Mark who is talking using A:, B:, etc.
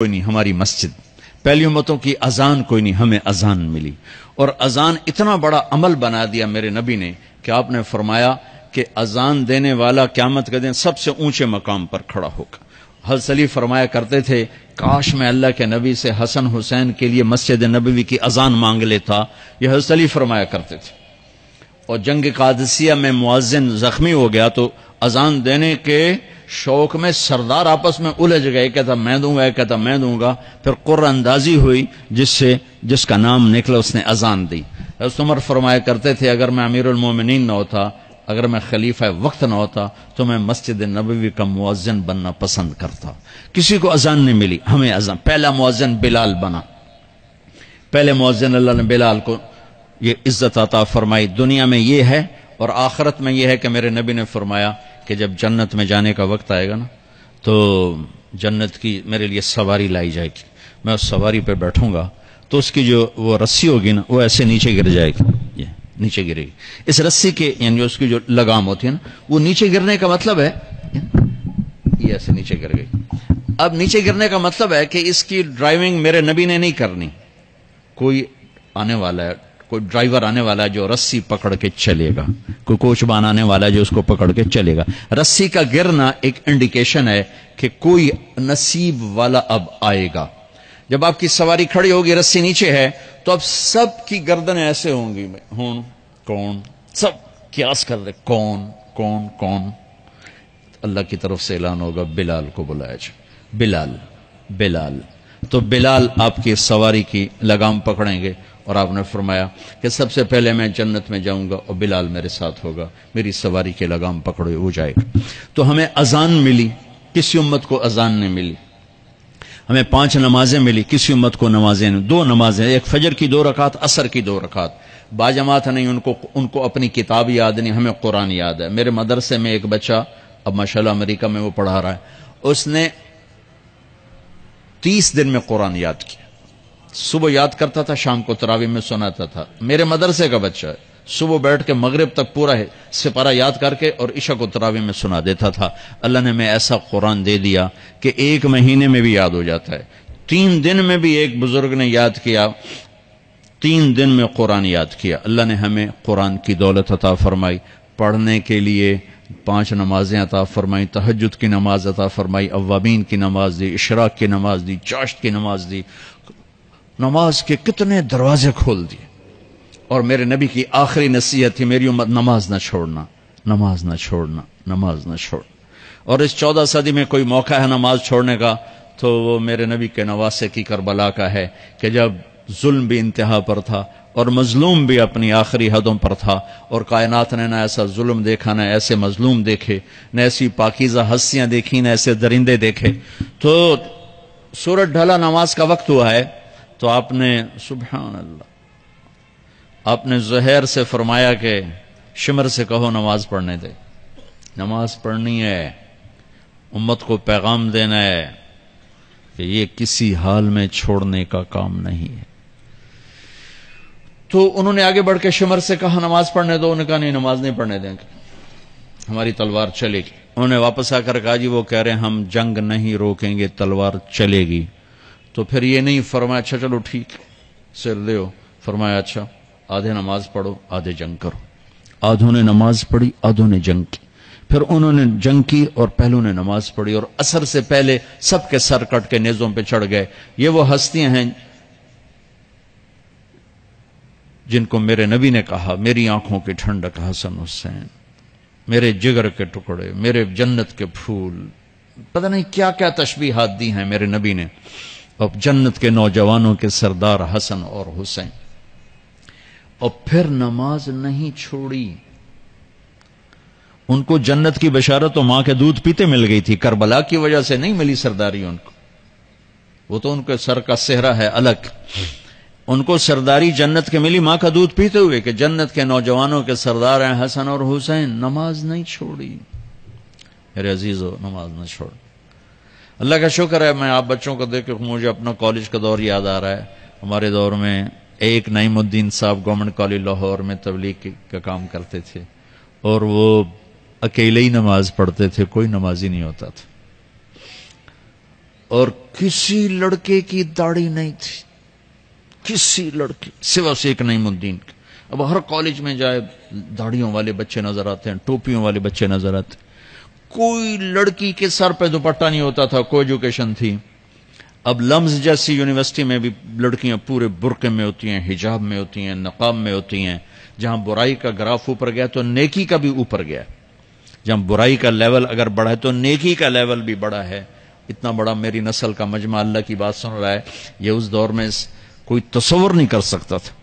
A: कोई नहीं हमारी मस्जिद पहली उम्मतों की अजान कोई नहीं हमें अजान मिली और अजान इतना बड़ा अमल बना दिया मेरे नबी ने कि आपने फरमाया कि अजान देने वाला क्यामत के दिन सबसे ऊंचे मकाम पर खड़ा होगा हलसली फरमाया करते थे काश मैं अल्लाह के नबी से हसन हुसैन के लिए मस्जिद नबी की अजान मांग लेता यह हलसली फरमाया करते थे और जंग कादसिया में मुआजिन जख्मी हो गया तो अजान देने के शौक में सरदार आपस में उलझ गए कहता मैं दूंगा एक कहता मैं दूंगा फिर कुरअंदाजी हुई जिससे जिसका नाम निकला उसने अजान दी उमर फरमाया करते थे अगर मैं अमीर उलमोमिन ना होता अगर मैं खलीफा वक्त ना होता तो मैं मस्जिद नबी का मुआजन बनना पसंद करता किसी को अजान नहीं मिली हमें अजान पहला मुआजन बिलाल बना पहले मुआजन अल्लाह ने बिलाल को ये इज्जत आता फरमाई दुनिया में ये है और आखरत में यह है कि मेरे नबी ने फरमाया कि जब जन्नत में जाने का वक्त आएगा ना तो जन्नत की मेरे लिए सवारी लाई जाएगी मैं उस सवारी पर बैठूंगा तो उसकी जो वो रस्सी होगी ना वो ऐसे नीचे गिर जाएगी ये नीचे गिरेगी इस रस्सी के यानी उसकी जो लगाम होती है ना वो नीचे गिरने का मतलब है ये ऐसे नीचे गिर गई अब नीचे गिरने का मतलब है कि इसकी ड्राइविंग मेरे नबी ने नहीं करनी कोई आने वाला है कोई ड्राइवर आने वाला है जो रस्सी पकड़ के चलेगा कोई कोचबान आने वाला है जो उसको पकड़ के चलेगा रस्सी का गिरना एक इंडिकेशन है कि कोई नसीब वाला अब आएगा जब आपकी सवारी खड़ी होगी रस्सी नीचे है तो अब सबकी गर्दन ऐसे होंगी हूं कौन सब क्यास कर रहे कौन कौन कौन अल्लाह की तरफ से ऐलान होगा बिलाल को बुलाया जाए बिलाल बिलाल तो बिलाल आपकी सवारी की लगाम पकड़ेंगे और आपने फरमाया कि सबसे पहले मैं जन्नत में जाऊंगा और बिलाल मेरे साथ होगा मेरी सवारी के लगाम पकड़े हो जाएगा तो हमें अजान मिली किसी उम्मत को अजान नहीं मिली हमें पांच नमाजें मिली किसी उम्मत को नमाजें दो नमाजें एक फजर की दो रकात असर की दो रकात बाजमात नहीं उनको उनको अपनी किताब याद नहीं हमें कुरान याद है मेरे मदरसे में एक बच्चा अब माशा अमेरिका में वो पढ़ा रहा है उसने तीस दिन में कुरान याद किया सुबह याद करता था शाम को तरावी में सुनाता था मेरे मदरसे का बच्चा है सुबह बैठ के मगरब तक पूरा सिपारा याद करके और ईशा को तरावी में सुना देता था अल्लाह ने मैं ऐसा कुरान दे दिया कि एक महीने में भी याद हो जाता है तीन दिन में भी एक बुजुर्ग ने याद किया तीन दिन में कुरान याद किया अल्लाह ने हमें कुरान की दौलत अता फरमाई पढ़ने के लिए पांच नमाजें अता फरमाई तहजद की नमाज अता फरमाई अवामीन की नमाज दी इशराक की नमाज दी चाश्त की नमाज दी नमाज के कितने दरवाजे खोल दिए और मेरे नबी की आखिरी नसीहत थी मेरी उम्र नमाज ना छोड़ना नमाज ना छोड़ना नमाज ना छोड़ना और इस चौदह सदी में कोई मौका है नमाज छोड़ने का तो वो मेरे नबी के नवासे की करबला का है कि जब जुल्म भी इंतहा पर था और मजलूम भी अपनी आखिरी हदों पर था और कायनात ने ना ऐसा जुल्म देखा ना ऐसे मजलूम देखे न ऐसी पाकिजा हस्तियां देखी न ऐसे दरिंदे देखे तो सूरज ढला नमाज का वक्त हुआ है तो आपने सुबह अल्लाह आपने जहर से फरमाया कि शिमर से कहो नमाज पढ़ने दे नमाज पढ़नी है उम्मत को पैगाम देना है कि ये किसी हाल में छोड़ने का काम नहीं है तो उन्होंने आगे बढ़ के शिमर से कहा नमाज पढ़ने दो उन्होंने कहा नहीं नमाज नहीं पढ़ने देंगे हमारी तलवार चलेगी उन्होंने वापस आकर कहा जी वो कह रहे हैं हम जंग नहीं रोकेंगे तलवार चलेगी तो फिर ये नहीं फरमाया अच्छा चलो ठीक सिर ले फरमाया अच्छा आधे नमाज पढ़ो आधे जंग करो आधों ने नमाज पढ़ी आधों ने जंग की फिर उन्होंने जंग की और पहलू ने नमाज पढ़ी और असर से पहले सबके सर कट के नेजों पे चढ़ गए ये वो हस्तियां हैं जिनको मेरे नबी ने कहा मेरी आंखों की ठंडक हसन हुसैन मेरे जिगर के टुकड़े मेरे जन्नत के फूल पता नहीं क्या क्या हाथ दी हैं मेरे नबी ने और जन्नत के नौजवानों के सरदार हसन और हुसैन और फिर नमाज नहीं छोड़ी उनको जन्नत की बशारत तो मां के दूध पीते मिल गई थी करबला की वजह से नहीं मिली सरदारी उनको वो तो उनके सर का सेहरा है अलग उनको सरदारी जन्नत के मिली मां का दूध पीते हुए कि जन्नत के नौजवानों के सरदार हैं हसन और हुसैन नमाज नहीं छोड़ी मेरे अजीज हो नमाज न छोड़ अल्लाह का शुक्र है मैं आप बच्चों को देख मुझे अपना कॉलेज का दौर याद आ रहा है हमारे दौर में एक नईमुद्दीन साहब गवर्नमेंट कॉलेज लाहौर में तबलीग का काम करते थे और वो अकेले ही नमाज पढ़ते थे कोई नमाजी नहीं होता था और किसी लड़के की दाढ़ी नहीं थी किसी लड़के सिवा से एक नईमुद्दीन अब हर कॉलेज में जाए दाढ़ियों वाले बच्चे नजर आते हैं टोपियों वाले बच्चे नजर आते हैं कोई लड़की के सर पे दुपट्टा नहीं होता था कोई एजुकेशन थी अब लम्स जैसी यूनिवर्सिटी में भी लड़कियां पूरे बुरके में होती हैं हिजाब में होती हैं नकाब में होती हैं जहां बुराई का ग्राफ ऊपर गया तो नेकी का भी ऊपर गया जहां बुराई का लेवल अगर बढ़ा है तो नेकी का लेवल भी बढ़ा है इतना बड़ा मेरी नस्ल का मजमा अल्लाह की बात सुन रहा है यह उस दौर में कोई तस्वर नहीं कर सकता था